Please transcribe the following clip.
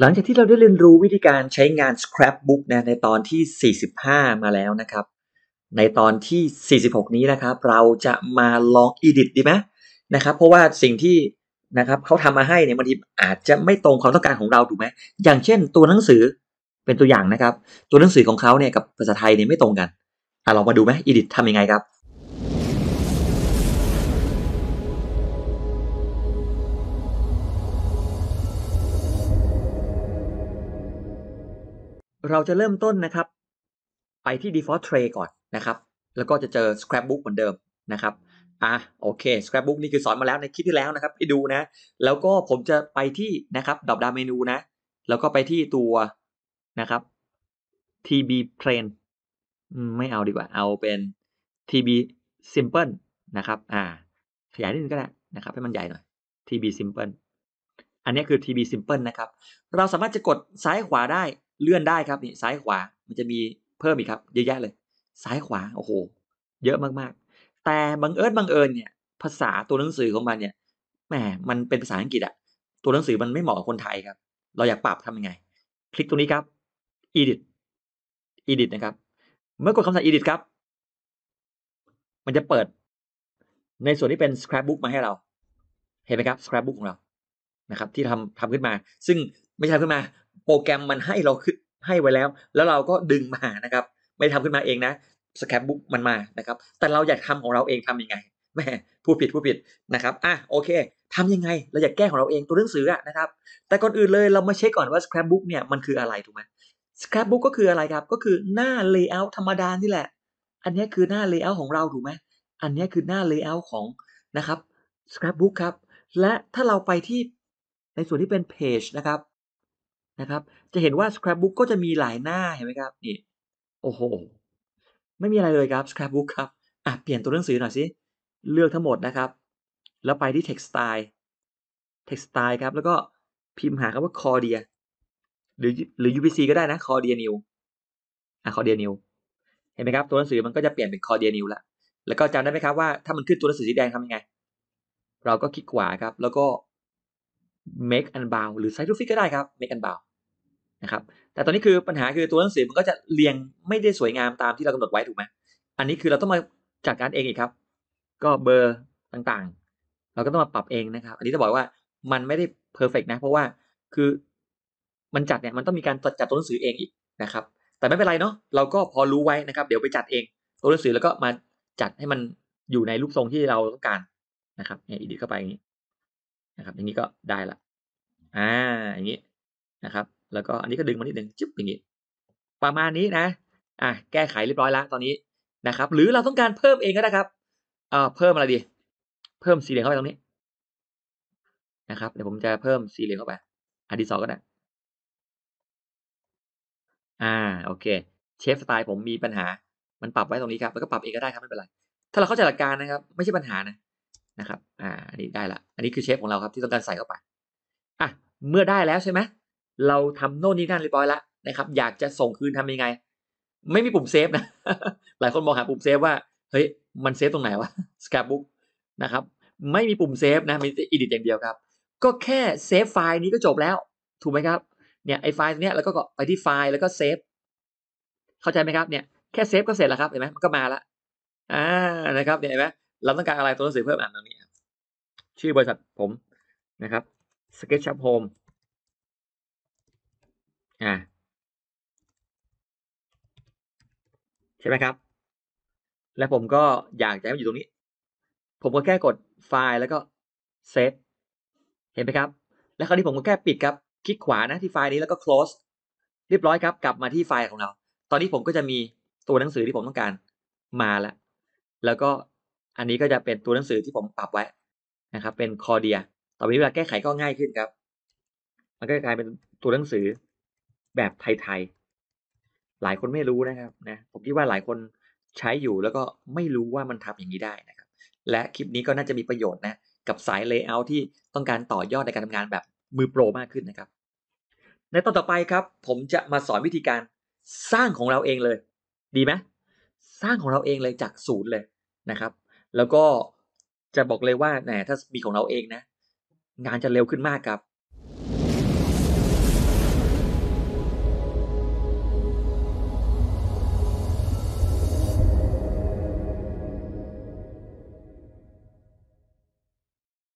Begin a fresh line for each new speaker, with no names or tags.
หลังจากที่เราได้เรียนรู้วิธีการใช้งาน Scrapbook นะในตอนที่ 45 มาแล้วนะครับ ในตอนที่ 46 นี้นะครับ เราจะมาลอง Edit ดีไหมนะครับเพราะว่าสิ่งที่นะครับเขาทำมาให้เนี่ยบางทีอาจจะไม่ตรงความต้องการของเราถูกไหมอย่างเช่นตัวหนังสือเป็นตัวอย่างนะครับตัวหนังสือของเขาเนี่ยกับภาษาไทยเนี่ยไม่ตรงกัน อ่ะลองมาดูไหม Edit ทำยังไงครับเราจะเริ่มต้นนะครับ ไปที่ default tray ก่อนนะครับ แล้วก็จะเจอ scrapbook เหมือนเดิมนะครับอ่ะ โอเค scrapbook นี่คือสอนมาแล้วในคลิปที่แล้วนะครับไปดูนะ แล้วก็ผมจะไปที่นะครับดอปดาเมนูนะ แล้วก็ไปที่ตัวนะครับ tb plain ไม่เอาดีกว่าเอาเป็น tb simple นะครับอ่า ขยายนิดนึงก็ได้นะครับให้มันใหญ่หน่อย tb simple อันนี้คือ tb simple นะครับ เราสามารถจะกดซ้ายขวาได้เลื่อนได้ครับนี่ซ้ายขวามันจะมีเพิ่มอีกครับ เยอะแยะเลย ซ้ายขวาโอ้โหเยอะมากๆ แต่บังเอิญบังเอิญเนี่ย ภาษาตัวหนังสือของมันเนี่ยแหมมันเป็นภาษาอังกฤษอะตัวหนังสือมันไม่เหมาะกับคนไทยครับ เราอยากปรับทำยังไง คลิกตรงนี้ครับ edit edit นะครับ เมื่อกดคำสั่ง edit ครับ มันจะเปิด ในส่วนที่เป็น scrapbook มาให้เราเห็นไหมครับ scrapbook ของเรานะครับ ที่ทำทำขึ้นมา ซึ่งไม่ใช่ขึ้นมาโปรแกรมมันให้เราขึ้นให้ไว้แล้ว แล้วเราก็ดึงมานะครับ ไม่ทำขึ้นมาเองนะสแคปบุ๊กมันมานะครับ แต่เราอยากทำของเราเองทํำยังไงแม่ผู้ผิดผู้ผิดนะครับ อ่ะโอเค ทำยังไง เราอยากแก้ของเราเองตัวหนังสืออะนะครับ แต่ก่อนอื่นเลยเรามาเช็คก่อนว่าสแคปบุ๊กเนี่ยมันคืออะไรถูกไหมสแคปบุ๊กก็คืออะไรครับ ก็คือหน้าเลเยอร์ธรรมดานี่แหละ อันนี้คือหน้าเลเยอร์ของเราถูกไหมอันนี้คือหน้าเลเยอร์ของนะครับสแคปบุ๊กครับและถ้าเราไปที่ในส่วนที่เป็นเพจนะครับะครับจะเห็นว่า scrapbook ก็จะมีหลายหน้าเห็นไหมครับนี่โอ้โหไม่มีอะไรเลยครับ scrapbook ครับอ่ะเปลี่ยนตัวหนังสือหน่อยสิเลือกทั้งหมดนะครับ แล้วไปที่ text style text style ครับแล้วก็พิมพ์หาคำว่า cordia หรือหรือ UPC ก็ได้นะ cordia new อ่ะ cordia new เห็นไหมครับตัวหนังสือมันก็จะเปลี่ยนเป็น cordia new ละแล้วก็จำได้ไหมครับว่าถ้ามันขึ้นตัวหนังสือสีแดงทำยังไง เราก็คลิกขวาครับแล้วก็ make unbound หรือ s i z e to f i t ก็ได้ครับ make unbound นะครับแต่ตอนนี้คือปัญหาคือตัวหนังสือมันก็จะเรียงไม่ได้สวยงามตามที่เรากำหนดไว้ถูกไหมอันนี้คือเราต้องมาจัดการเองอีกครับ ก็เบอร์ต่างๆ เราก็ต้องมาปรับเองนะครับ อันนี้จะบอกว่ามันไม่ได้เพอร์เฟกนะ เพราะว่าคือมันจัดเนี่ยมันต้องมีการจัดตัวหนังสือเองอีกนะครับ แต่ไม่เป็นไรเนาะ เราก็พอรู้ไว้นะครับ เดี๋ยวไปจัดเอง ตัวหนังสือแล้วก็มาจัดให้มันอยู่ในรูปทรงที่เราต้องการนะครับเนี่ยอีดิเข้าไปอย่างนี้นะครับ อย่างนี้ก็ได้ละ อ่า อย่างนี้นะครับแล้วก็อันนี้ก็ดึงมานิดหนึ่งจิ๊บอย่างนี้ประมาณนี้นะอ่ะแก้ไขเรียบร้อยแล้วตอนนี้นะครับ หรือเราต้องการเพิ่มเองก็ได้ครับเอ่อเพิ่มอะไรดี เพิ่มสีเหลืองเข้าไปตรงนี้นะครับเดี๋ยวผมจะเพิ่มสีเหลืองเข้าไปอันที่สองก็ได้อ่าโอเค เชฟสไตล์ผมมีปัญหามันปรับไว้ตรงนี้ครับแล้วก็ปรับเองก็ได้ครับไม่เป็นไร ถ้าเราเข้าใจหลักการนะครับ ไม่ใช่ปัญหานะ นะครับ อ่า อันนี้ได้ละอันนี้คือเชฟของเราครับ ที่ต้องการใส่เข้าไป อ่ะเมื่อได้แล้วใช่ไหมเราทำโน่นนี่นั่นเรียบร้อยแล้วนะครับ อยากจะส่งคืนทำยังไง ไม่มีปุ่มเซฟนะ หลายคนมองหาปุ่มเซฟว่าเฮ้ยมันเซฟตรงไหนวะสแกรบุ๊กนะครับ ไม่มีปุ่มเซฟนะมีอิดิทอย่างเดียวครับ ก็แค่เซฟไฟล์นี้ก็จบแล้ว ถูกไหมครับเนี่ยไอไฟล์เนี้ยแล้วก็ไปที่ไฟล์ แล้วก็เซฟเข้าใจไหมครับเนี่ยแค่เซฟก็เสร็จแล้วครับเห็นไหมมันก็มาละอ่านะครับเเห็นไหมเราต้องการอะไรตัวหนังสือเพิ่มอ่านตรงนี้ชื่อบริษัทผมนะครับ SketchUp Home ่าใช่ไหมครับ และผมก็อยากจะให้มันอยู่ตรงนี้ ผมก็แค่กดไฟล์แล้วก็เซฟ เห็นไหมครับ แล้วคราวนี้ผมก็แค่ปิดครับ คลิกขวานะที่ไฟล์นี้แล้วก็ close เรียบร้อยครับกลับมาที่ไฟล์ของเรา ตอนนี้ผมก็จะมีตัวหนังสือที่ผมต้องการมาแล้ว แล้วก็อันนี้ก็จะเป็นตัวหนังสือที่ผมปรับไว้นะครับ เป็นคอเดียต่อไปนี้เวลาแก้ไขก็ง่ายขึ้นครับ มันก็กลายเป็นตัวหนังสือแบบไทยๆ หลายคนไม่รู้นะครับนะ ผมคิดว่าหลายคนใช้อยู่แล้วก็ไม่รู้ว่ามันทำอย่างนี้ได้นะครับ และคลิปนี้ก็น่าจะมีประโยชน์นะกับสายเลเยอร์ที่ต้องการต่อยอดในการทำงานแบบมือโปรมากขึ้นนะครับ ในตอนต่อไปครับผมจะมาสอนวิธีการสร้างของเราเองเลย ดีไหมสร้างของเราเองเลยจากศูนย์เลยนะครับ แล้วก็จะบอกเลยว่าแหมถ้ามีของเราเองนะ งานจะเร็วขึ้นมากครับ